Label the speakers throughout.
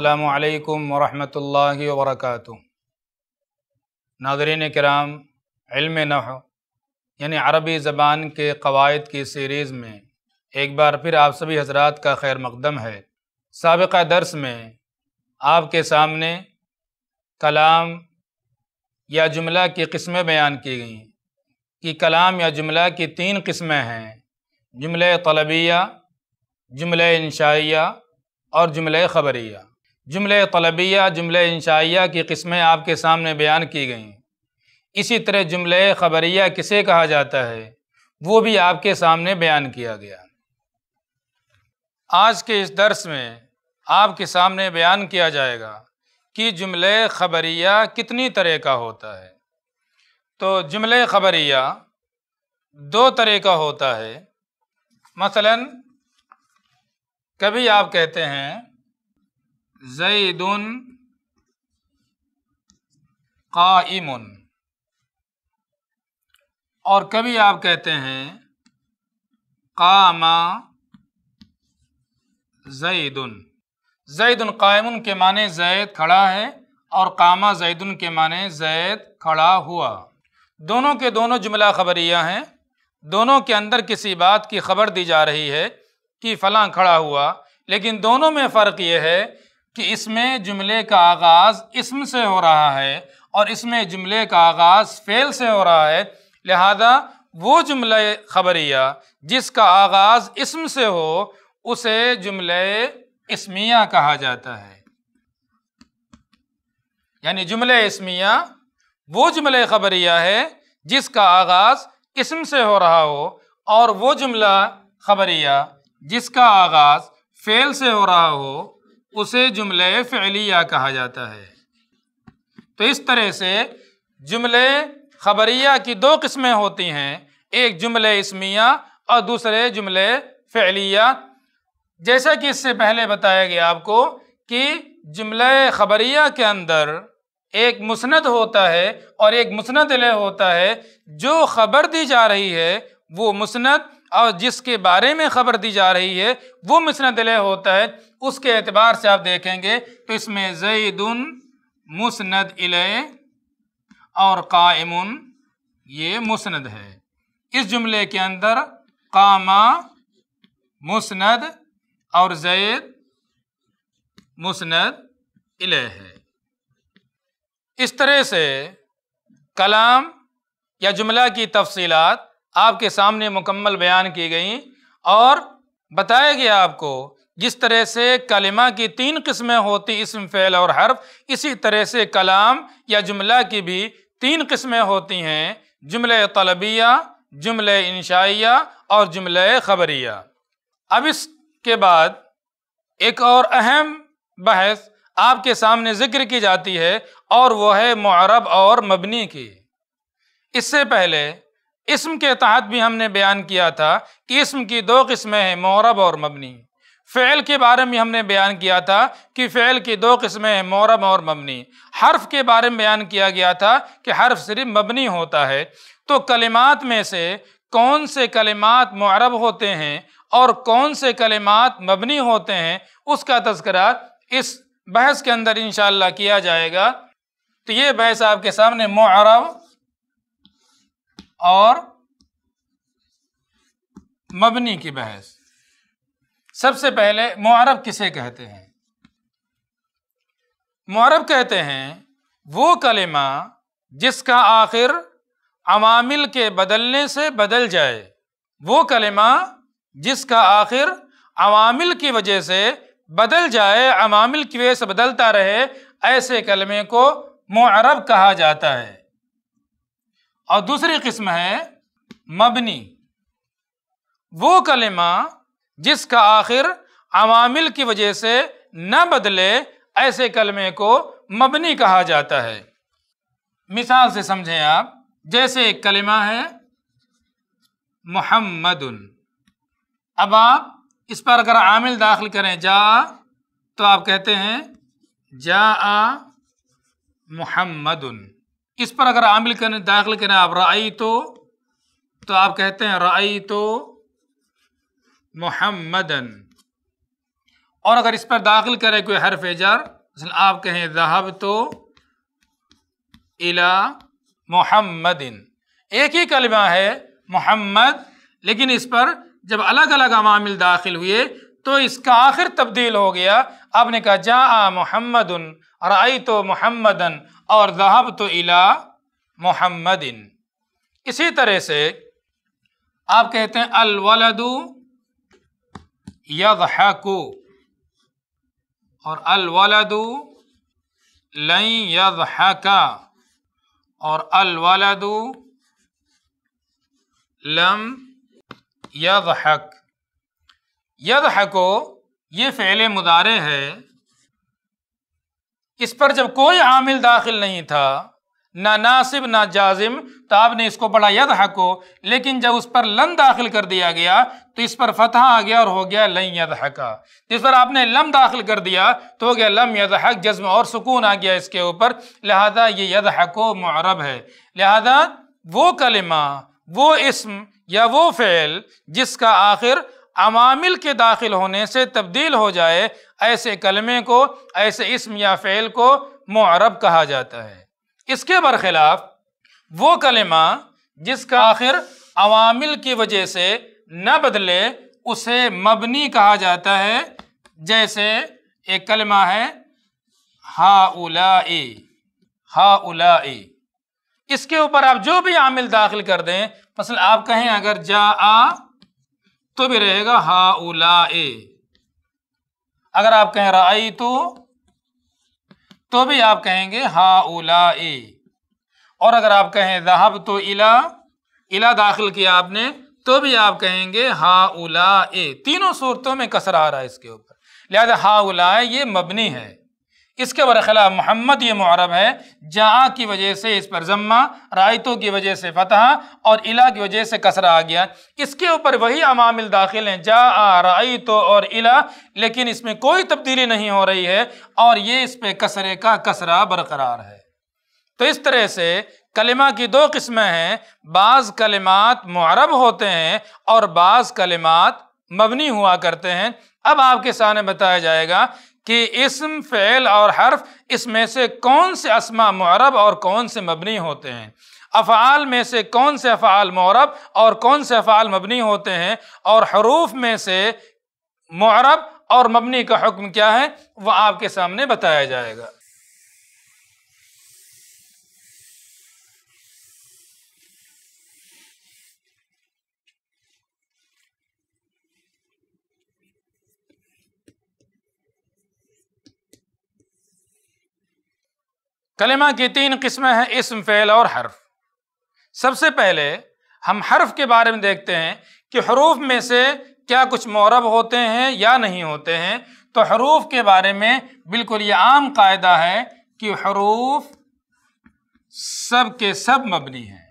Speaker 1: अस्सलाम वालेकुम वरहमतुल्लाहि वबरकातुहू नाजरीन कराम इल्म नह यानी अरबी ज़बान के कवायद की सीरीज़ में एक बार फिर आप सभी हजरात का खैर मकदम है सबक़ दर्स में आपके सामने कलाम या जुमला की किस्में बयान की गई कि कलाम या जुमला की तीन किस्में हैं जुमले तलबिया जुमले इंशाइया और जुमले ख़बरिया जुमले तलबिया जुमले इंशाइया की किस्में आपके सामने बयान की गई इसी तरह जुमले खबरिया किसे कहा जाता है वो भी आपके सामने बयान किया गया आज के इस दर्स में आपके सामने बयान किया जाएगा कि जुमले खबरिया कितनी तरह का होता है तो जुमले खबरिया दो तरह का होता है मसलन कभी आप कहते हैं जैदुन काइमुन और कभी आप कहते हैं कामा जैदुन जैदन कायमुन के माने जैद खड़ा है और कामा जैदन के माने जैद खड़ा हुआ दोनों के दोनों जुमला खबरियाँ हैं दोनों के अंदर किसी बात की खबर दी जा रही है कि फलां खड़ा हुआ लेकिन दोनों में फ़र्क ये है कि इसमें जुमले का आगाज़ इसम से हो रहा है और इसमें जुमले का आगाज़ फेल से हो रहा है लिहाजा वो जुमले खबरिया जिसका आगाज़ इसम से हो उसे जुमले इसमिया कहा जाता है यानी जुमले इसमिया वो जुमले खबरिया है जिसका आगाज़ इसम से हो रहा हो और वो जुमला खबरिया जिसका आगाज़ फेल से हो रहा हो उसे जुमले फ़लिया कहा जाता है तो इस तरह से जुमले खबरिया की दो किस्में होती हैं एक जुमले इसमिया और दूसरे जुमले फ़लिया जैसा कि इससे पहले बताया गया आपको कि जुमले खबरिया के अंदर एक मुस्ंद होता है और एक मुस्ंद ले होता है जो खबर दी जा रही है वो मुस्ंद और जिसके बारे में खबर दी जा रही है वो मुस्ंद ले होता है उसके एतबार से आप देखेंगे तो इसमें जईदन मुसनद इले और कायम ये मुसनद है इस जुमले के अंदर कामा मुसनद और जैद मुसनद इले है इस तरह से कलाम या जुमला की तफसीलात आपके सामने मुकम्मल बयान की गई और बताया गया आपको जिस तरह से कलिमा की तीन किस्में होती इसम फ़ैल और हर्फ इसी तरह से कलाम या जुमला की भी तीन किस्में होती हैं जुमल तलबिया जुमल इंशाइया और जुमल खबरिया अब इसके बाद एक और अहम बहस आपके सामने ज़िक्र की जाती है और वह है मरब और मबनी की इससे पहले इसम के तहत भी हमने बयान किया था कि इसम की दो किस्में हैं मौरब और मबनी फ़ैल के बारे में हमने बयान किया था कि फ़ैल की दो किस्में हैं मोरम और मबनी हर्फ के बारे में बयान किया गया था कि हर्फ सिर्फ मबनी होता है तो कलिमात में से कौन से कलिमात मरब होते हैं और कौन से कलिमात मबनी होते हैं उसका तस्करा इस बहस के अंदर इन किया जाएगा तो ये बहस आपके सामने मरब और मबनी की बहस सबसे पहले मुआरब किसे कहते हैं मुआरब कहते हैं वो कलेमा जिसका आखिर अवामिल के बदलने से बदल जाए वो कलेमा जिसका आखिर अवामिल की वजह से बदल जाए अवामिल की वजह से बदलता रहे ऐसे कलमे को मुआरब कहा जाता है और दूसरी किस्म है मबनी वो कलेमा जिसका आखिर अवामिल की वजह से न बदले ऐसे कलमे को मबनी कहा जाता है मिसाल से समझें आप जैसे एक कलिमा है मोहम्मद अब आप इस पर अगर आमिल दाखिल करें जा तो आप कहते हैं जा आ मोहम्मद इस पर अगर आमिल करें दाखिल करें आप रई तो, तो आप कहते हैं राई तो मोहम्मदन और अगर इस पर दाखिल करें कोई हरफ जार आप कहें जहाब तो इला मोहम्मदिन एक ही कलमा है मोहम्मद लेकिन इस पर जब अलग अलग अवामिल दाखिल हुए तो इसका आखिर तब्दील हो गया आपने कहा जा आ और आई तो मोहम्मदन और जहाब तो इला मोहम्मदिन इसी तरह से आप कहते हैं अलवलदू यदहकु और अलवलदु लई यदहका और अलवलदु लम यदहक यदहको ये फैले मुदारे है इस पर जब कोई आमिल दाखिल नहीं था ना नासिब ना जाजिम तो आपने इसको पढ़ा यद हको लेकिन जब उस पर लम दाखिल कर दिया गया तो इस पर फतह आ गया और हो गया लन यद हका तो इस पर आपने लम दाखिल कर दिया तो हो गया लम यद हक जज्म और सुकून आ गया इसके ऊपर लिहाजा ये यद हको मरब है लिहाजा वो कलिमा वो इसम या वो फ़ैल जिसका आखिर अमामिल के दाखिल होने से तब्दील हो जाए ऐसे कलमे को ऐसे इसम या फ़ैल को मरब कहा जाता है इसके बरखिलाफ वो कलमा जिसका आखिर अवामिल की वजह से न बदले उसे मबनी कहा जाता है जैसे एक कलमा है हा उलाई हा इसके ऊपर आप जो भी आमिल दाखिल कर दें फसल आप कहें अगर जा आ तो भी रहेगा हा अगर आप कहें राई तो तो भी आप कहेंगे हा ओला ए और अगर आप कहें जहाब तो इला इला दाखिल किया आपने तो भी आप कहेंगे हा उला ए तीनों सूरतों में कसर आ रहा है इसके ऊपर लिहाजा हा उला ये मबनी है इसके बरखिलाफ मोहम्मद ये मरब है जहाँ की वजह से इस पर जम्मा रायतों की वजह से फतह और इला की वजह से कसरा आ गया इसके ऊपर वही अमामिल दाखिल हैं जा रायतो और इला लेकिन इसमें कोई तब्दीली नहीं हो रही है और ये इस पर कसरे का कसरा बरकरार है तो इस तरह से कलिमा की दो किस्में हैं बाज़ कलिमात मुरब होते हैं और बाज़ कलिमात मबनी हुआ करते हैं अब आपके सामने बताया जाएगा कि इसम फ़ैल और हर्फ इसमें से कौन से असमा मरब और कौन से मबनी होते हैं अफ़ाल में से कौन से अफ़ाल मौरब और कौन से अफ़ाल मबनी होते हैं और हरूफ में से मरब और मबनी का हुक्म क्या है वह आपके सामने बताया जाएगा कलमा की तीन किस्में हैं इसम फ़ैल और हर्फ सबसे पहले हम हर्फ के बारे में देखते हैं कि हरूफ में से क्या कुछ मौरब होते हैं या नहीं होते हैं तो हरूफ के बारे में बिल्कुल ये आम कायदा है कि हरूफ सब के सब मबनी हैं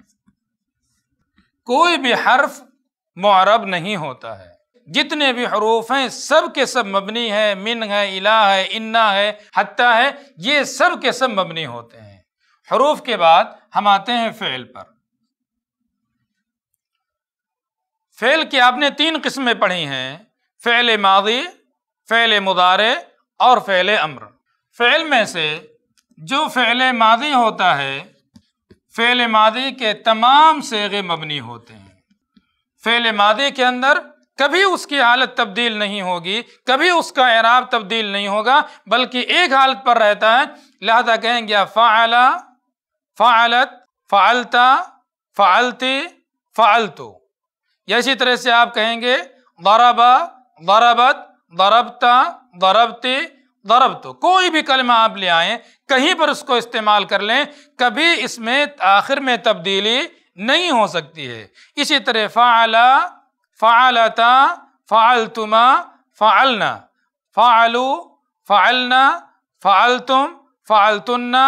Speaker 1: कोई भी हर्फ मौरब नहीं होता है जितने भी हरूफ हैं सब के सब मबनी है मिन है इला है इन्ना है हत्ता है ये सब के सब मबनी होते हैं हरूफ के बाद हम आते हैं फ़ेल पर फ़ेल की आपने तीन किस्में पढ़ी हैं फ़ेल मादी फ़ेल मुदारे और फ़ेल अम्र फ़ेल में से जो फ़ेल मादी होता है फ़ेल मादी के तमाम सेगे मबनी होते हैं फ़ेल माजी के अंदर कभी उसकी हालत तब्दील नहीं होगी कभी उसका एराब तब्दील नहीं होगा बल्कि एक हालत पर रहता है लिहाजा कहेंगे फ़ाला फ़ालत फ़ालता फ़ालती फ़ालतु या इसी तरह से आप कहेंगे दरबा दरबत दरबता दरबते दरब तो कोई भी कलमा आप ले आए कहीं पर उसको इस्तेमाल कर लें कभी इसमें आखिर में तब्दीली नहीं हो सकती है इसी तरह फ़ाला फ़ालता फ़ालतुमा फ़ालना फ़ालू फ़ालना फ़ालतुम फ़ालतुन्ना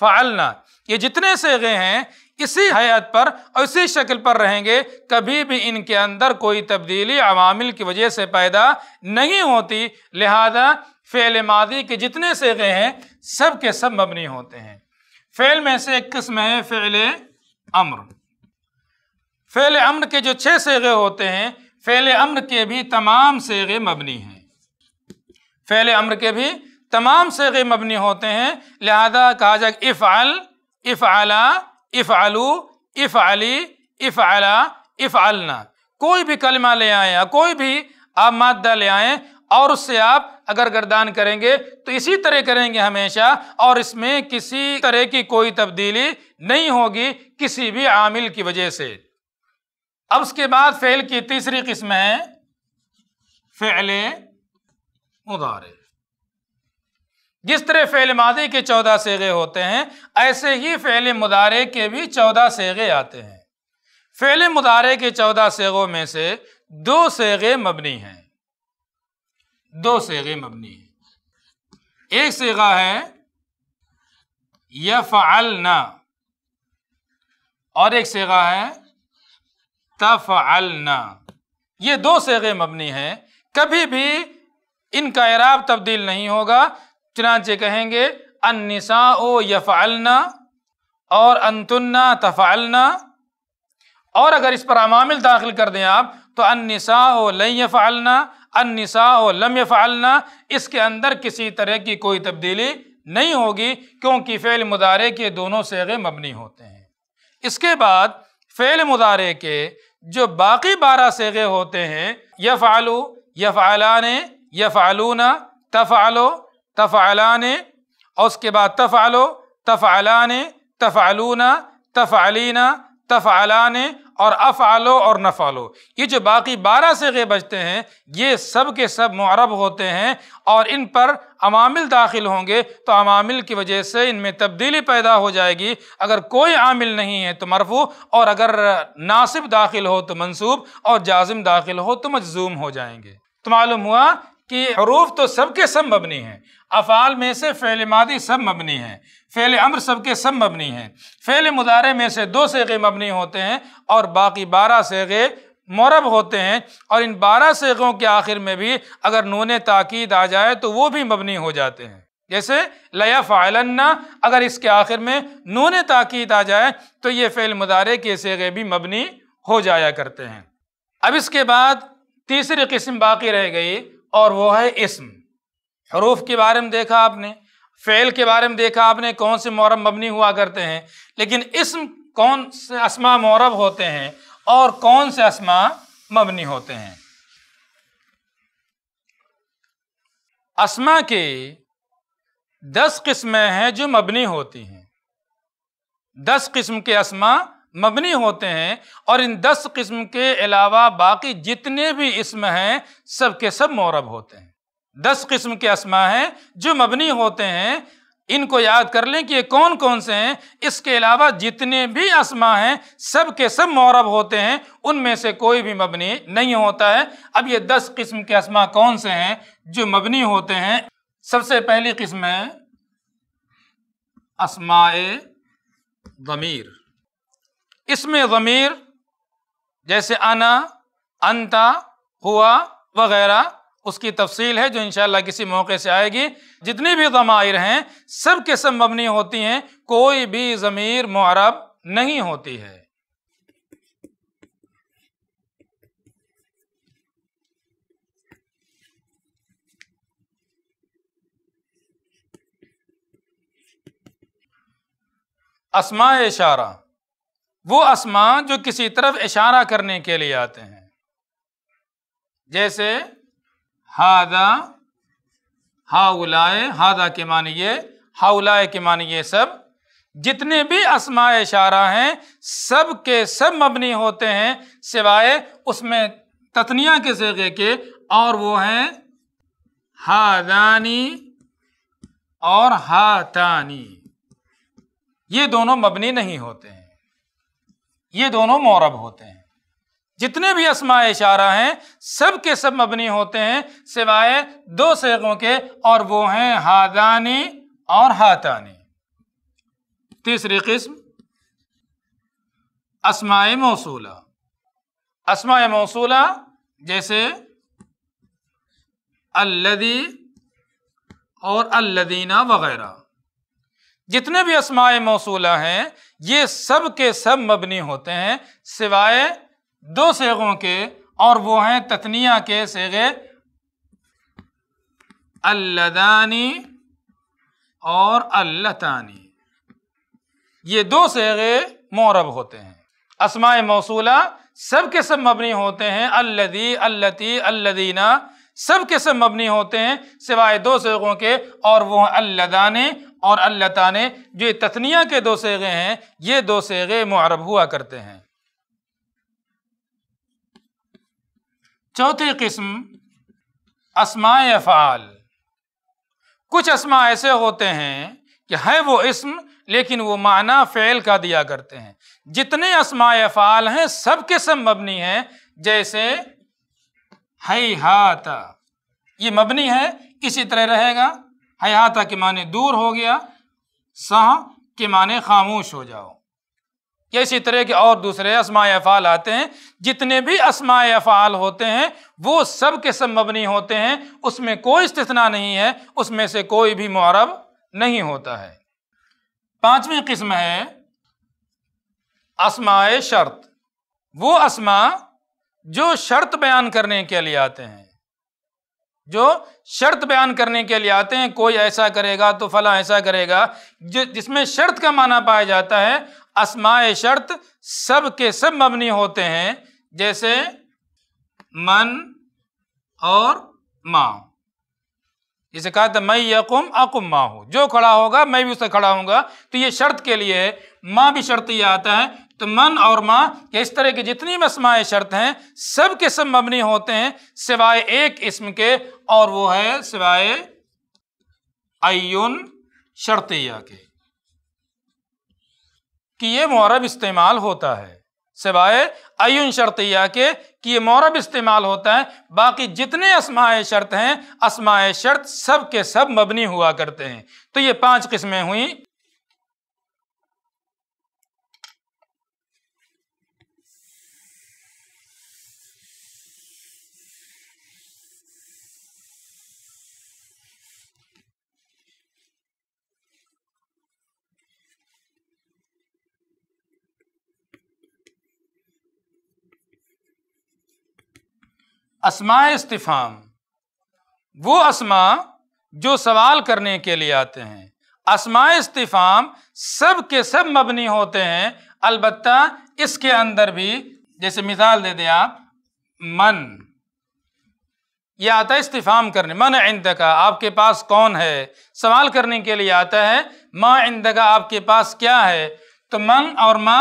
Speaker 1: फ़ालना ये जितने सेगे हैं इसी हयात पर और इसी शक्ल पर रहेंगे कभी भी इनके अंदर कोई तब्दीली अवामिल की वजह से पैदा नहीं होती लिहाजा फ़ेल मादी के जितने सेगे हैं सब के सब मबनी होते हैं फ़ेल में से एक किस्म है फ़ेल अम्र फैल अम्र के जो छः सेगे होते हैं फ़ैल अम्र के भी तमाम सेगे मबनी हैं फ़ैल अम्र के भी तमाम सेगे मबनी होते हैं लिहाजा कहा जाए इफ़ अल इफ़ आला इफ़ आलू इफ़ अली इफ़ आला इफ़ अलना कोई भी कलमा ले आए या कोई भी आप मादा ले आए और उससे आप अगर गर्दान करेंगे तो इसी तरह करेंगे हमेशा और इसमें किसी तरह की कोई तब्दीली नहीं होगी किसी भी आमिल की वजह से अब उसके बाद फेल की तीसरी किस्म है फेले मुदारे जिस तरह फेल मादी के चौदह सेगे होते हैं ऐसे ही फेले मुदारे के भी चौदह सेगे आते हैं फेले मुदारे के चौदह सेगों में से दो सेगे मबनी हैं दो सेगे मबनी हैं एक सेगा है यफ़अलना और एक सेगा है तफ़अलना ये दो सेगे मबनी हैं कभी भी इनका इराब तब्दील नहीं होगा चनाचे कहेंगे अनसा ओ यफ़अलना और अंतुन्ना तफ़अलना और अगर इस पर अमामिल दाखिल कर दें आप तो अनसा ओ लई यफअलना अनसा ओ लम यफअलना इसके अंदर किसी तरह की कोई तब्दीली नहीं होगी क्योंकि फ़ेल मुदारे के दोनों सेगे मबनी होते हैं इसके बाद फ़ेल मुदारे के जो बाकी बारह सेगे होते हैं यफ़ालू यफ़ालान यफ़ालूना तफ़ालो तफ़ालाने और उसके बाद तफ़ालो तफ़ालाने तफ़ालूना तफ़ालीना ने और अफ़ालो और नफ़ालो ये जो बाकी बारह से गे बचते हैं ये सब के सब मरब होते हैं और इन पर अमामिल दाखिल होंगे तो अमामिल की वजह से इनमें तब्दीली पैदा हो जाएगी अगर कोई आमिल नहीं है तो मरफू और अगर नासिब दाखिल हो तो मनसूब और जाजिम दाखिल हो तो मजजूम हो जाएंगे तो मालूम हुआ कि हरूफ तो सब के सब मबनी हैं अफ़ाल में से फ़ैल मादी सब मबनी हैं फ़ैल अम्र सब के सब मबनी हैं फ़ैल मुदारे में से दो सेगे मबनी होते हैं और बाकी बारह सेगे मौरब होते हैं और इन बारह सेगों के आखिर में भी अगर नून ताकीद आ जाए तो वो भी मबनी हो जाते हैं जैसे लया फ़ायलन्ना अगर इसके आखिर में नून ताकीद आ जाए तो ये फ़ैल मुदारे के सेगे भी मबनी हो जाया करते हैं अब इसके बाद तीसरी किस्म बाकी रह गई और वो है इसम हरूफ के बारे में देखा आपने फेल के बारे में देखा आपने कौन से मौरब मबनी हुआ करते हैं लेकिन इसम कौन से असमा मौरब होते हैं और कौन से असमा मबनी होते हैं असमा के दस किस्में हैं जो मबनी होती हैं दस किस्म के असमा मबनी होते हैं और इन दस किस्म के अलावा बाकी जितने भी इसम हैं सब के सब मौरब होते हैं दस किस्म के असमा हैं जो मबनी होते हैं इनको याद कर लें कि ये कौन कौन से हैं इसके अलावा जितने भी असमा हैं सब के सब मौरब होते हैं उनमें से कोई भी मबनी नहीं होता है अब ये दस किस्म के असमा कौन से हैं जो मबनी होते हैं सबसे पहली किस्म है असमाए ज़मीर इसमें ज़मीर जैसे अना अंता हुआ वगैरह उसकी तफसील है जो इन किसी मौके से आएगी जितनी भी जमाइर हैं सब के सब मबनी होती हैं कोई भी ज़मीर मुहरब नहीं होती है असमा इशारा वो असमा जो किसी तरफ इशारा करने के लिए आते हैं जैसे हादा हाउलाए हादा के मानिए हाउलाए के मानिए सब जितने भी असमा इशारा हैं सब के सब मबनी होते हैं सिवाय उसमें तथनिया के सेगे के और वो हैं हादानी और हातानी ये दोनों मबनी नहीं होते हैं ये दोनों मौरब होते हैं जितने भी असमा इशारा हैं सब के सब मबनी होते हैं सिवाय दो सेगों के और वो हैं हादानी और हाथानी तीसरी किस्म असमाय मौसूला असमाय मौसूला जैसे अल्लदी और अल्लदीना वगैरह जितने भी असमाय मौसूला हैं ये सब के सब मबनी होते हैं सिवाय दो सेगों के और वो हैं तथनिया के सेगे अल्लदानी और अल्लतानी ये दो सेगे मौरब होते हैं असमाय मौसूला सब के सब मबनी होते हैं अल्लदी अल्लती अल्लदीना सब के सब मबनी होते हैं सिवाय दो सेगों के और वो हैं अल्लदाने और अल्लताने जो तथनिया के दो सेगे हैं ये दो सेगे मौरब हुआ करते हैं चौथी किस्म असमाय अफ़ाल कुछ असमा ऐसे होते हैं कि है वो इसम लेकिन वो माना फ़ैल का दिया करते हैं जितने असमा अफ़ाल हैं सब के सब मबनी हैं जैसे हई हाता ये मबनी है इसी तरह रहेगा हयाता के माने दूर हो गया सह के माने खामोश हो जाओ या इसी तरह के और दूसरे असमाय अफ़ाल आते हैं जितने भी असमाय अफ़ाल होते हैं वो सब के सब मबनी होते हैं उसमें कोई इस्तना नहीं है उसमें से कोई भी मौरब नहीं होता है पांचवी किस्म है असमाय शर्त वो असमा जो शर्त बयान करने के लिए आते हैं जो शर्त बयान करने के लिए आते हैं कोई ऐसा करेगा तो फला ऐसा करेगा जिसमें शर्त का माना पाया जाता है असमाय शर्त सब के सब मबनी होते हैं जैसे मन और माँ जिसे कहा था मैं यकुम अकुम माँ हूँ जो खड़ा होगा मैं भी उससे खड़ा हूँगा तो ये शर्त के लिए है माँ भी शर्त ये आता है तो मन और माँ के इस तरह के जितनी मसमाए शर्त हैं सब के सब मबनी होते हैं सिवाय एक इसम के और वो है सिवाय अयुन शर्तिया के कि ये मौरब इस्तेमाल होता है सिवाय अयुन शर्तिया के कि ये मौरब इस्तेमाल होता है बाकी जितने असमाय शर्त हैं असमाय शर्त सब के सब मबनी हुआ करते हैं तो ये पांच किस्में हुई असमा इस्तीफ़ाम वो असमा जो सवाल करने के लिए आते हैं असमा इस्तीफ़ाम सब के सब मबनी होते हैं अलबत् इसके अंदर भी जैसे मिसाल दे दें आप मन यह आता है इस्तीफ़ाम करने मन इंदगा आपके पास कौन है सवाल करने के लिए आता है माँ इंदगा आपके पास क्या है तो मन और माँ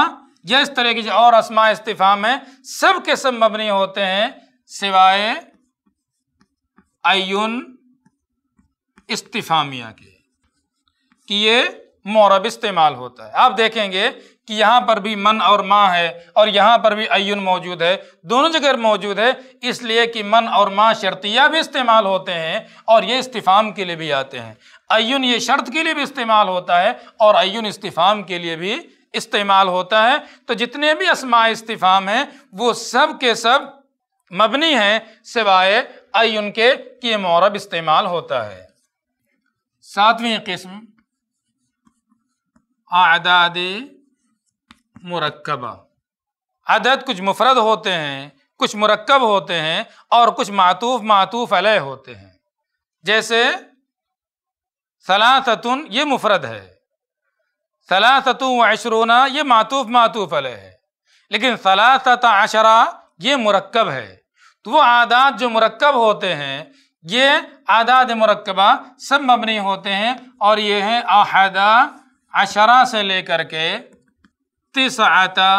Speaker 1: यह इस तरह की और असमा इस्तीफ़ाम है सब के सब मबनी होते हैं सिवाय आयुन इस्तीफामिया के कि ये मौरब इस्तेमाल होता है आप देखेंगे कि यहाँ पर भी मन और माँ है और यहाँ पर भी अयुन मौजूद है दोनों जगह मौजूद है इसलिए कि मन और माँ शर्तिया भी इस्तेमाल होते हैं और ये इस्तीफ़ाम के लिए भी आते हैं अयुन ये शर्त के लिए भी इस्तेमाल होता है और अयुन इस्तीफ़ाम के लिए भी इस्तेमाल होता है तो जितने भी असमा इस्तीफ़ाम हैं वो सब के सब मबनी है सिवाय आई उनके कि मौरब इस्तेमाल होता है सातवीं किस्म आदाद मुरकबा आदत कुछ मुफरद होते हैं कुछ मुरकब होते हैं और कुछ मातूफ मातूफ अलह होते हैं जैसे सलासतुन ये मुफरद है सलासतु अशरूना ये मातूफ मातूफ अलह है लेकिन सलासत अशरा ये मुरक्कब है तो वो आदात जो मरकब होते हैं ये आदात मरकबा सब मबनी होते हैं और ये हैं अहदा अशरा से लेकर के आता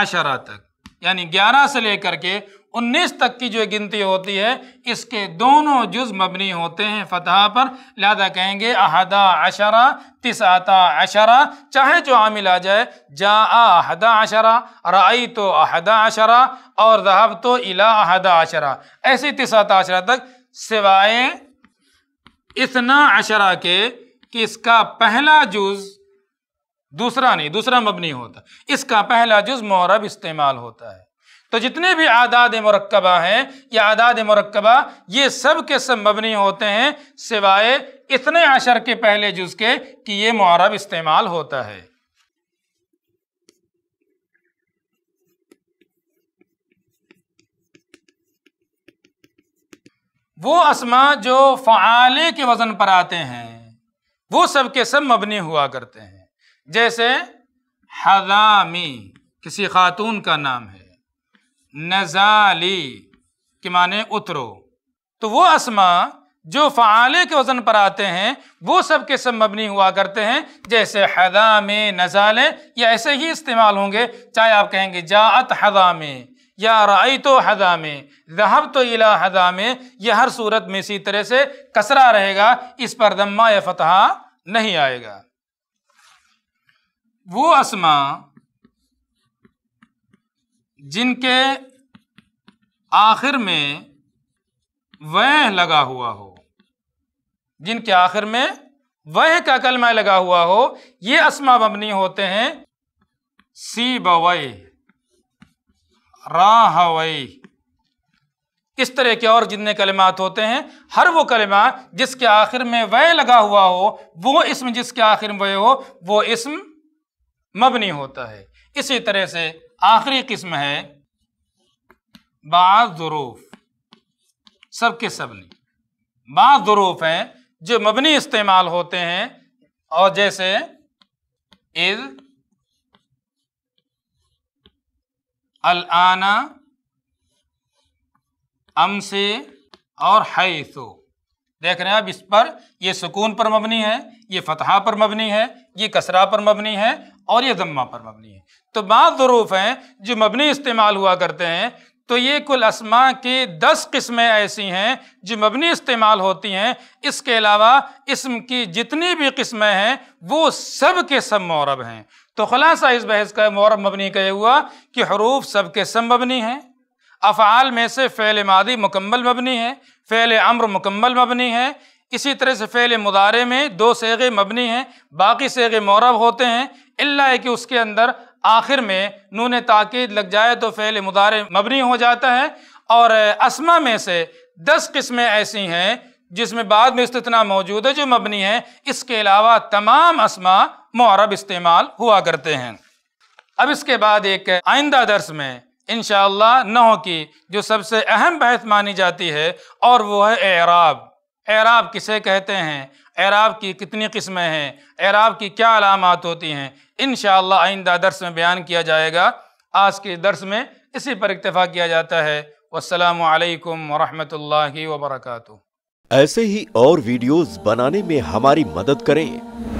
Speaker 1: अशरा तक यानी ग्यारह से लेकर के 19 तक की जो गिनती होती है इसके दोनों जुज मबनी होते हैं फतहा पर लिहाजा कहेंगे अहदा अशरा तिसाता अशरा चाहे जो आमिल आ जाए जा अहदा अशरा राई तो अहदा अशरा और रहब तो इला अहदा अशरा ऐसे तिसाता अशरा तक सिवाए इतना अशरा के कि इसका पहला जुज़ दूसरा नहीं दूसरा मबनी होता इसका पहला जुज मौरब इस्तेमाल होता है तो जितने भी आदाद मरकबा हैं या आदाद मरकबा ये सब के सब मबनी होते हैं सिवाय इतने अशर के पहले जुज के कि ये मुआरब इस्तेमाल होता है वो असमा जो फ़ाले के वज़न पर आते हैं वो सब के सब मबनी हुआ करते हैं जैसे हजामी किसी खातून का नाम है नजाली के माने उतरो तो वो असमा जो फ़ाले के वज़न पर आते हैं वो सब के सब मबनी हुआ करते हैं जैसे हदा में नज़ाले या ऐसे ही इस्तेमाल होंगे चाहे आप कहेंगे जात हदा में या राई तो हदा में जहब तो इला हदा में यह हर सूरत में इसी तरह से कसरा रहेगा इस पर दम्मा या फतहा नहीं आएगा वो असमा जिनके आखिर में वह लगा हुआ हो जिनके आखिर में वह का कलमा लगा हुआ हो ये असमा मबनी होते हैं सी बवई राहवई किस तरह के और जितने कलमात होते हैं हर वो कलमा जिसके आखिर में वह लगा हुआ हो वो इसम जिसके आखिर में वह हो वो इसम मबनी होता है इसी तरह से आखिरी किस्म है बारूफ सब के सब नहीं बारूफ हैं जो मबनी इस्तेमाल होते हैं और जैसे इज आना अम से और सो देख रहे हैं अब इस पर ये सुकून पर मबनी है ये फतहा पर मबनी है ये कसरा पर मबनी है और ये जम्मा पर मबनी है तो बाद हरूफ हैं जो मबनी इस्तेमाल हुआ करते हैं तो ये कुल असमा की दस किस्में ऐसी हैं जो मबनी इस्तेमाल होती हैं इसके अलावा इसम की जितनी भी किस्में हैं वो सब के सब मौरब हैं तो खुलासा इस बहस का मौरब मबनी का यह हुआ कि हरूफ सब के सब मबनी हैं अफ़ाल में से फ़ैल मादी मुकम्मल मबनी है फ़ैल अम्र मुकम्मल मबनी है इसी तरह से फ़ैल मुदारे में दो सेगे मबनी हैं बाकी सेगे मौरब होते हैं इल्ला कि उसके अंदर आखिर में नून ताकीद लग जाए तो फ़ैल मुदारे मबनी हो जाता है और असमा में से दस किस्में ऐसी हैं जिसमें बाद में इस्तना मौजूद है जो मबनी है इसके अलावा तमाम असमा मरब इस्तेमाल हुआ करते हैं अब इसके बाद एक आइंदा दर्स में इन हो की जो सबसे अहम बहस मानी जाती है और वह है एराब एराब किसे कहते हैं एराब की कितनी किस्में हैं एराब की क्या अलामत होती हैं इन आइंदा दर्स में बयान किया जाएगा आज के दर्स में इसी पर इतफ़ा किया जाता है वालकम वरहमल वर्का ऐसे ही और वीडियोज़ बनाने में हमारी मदद करें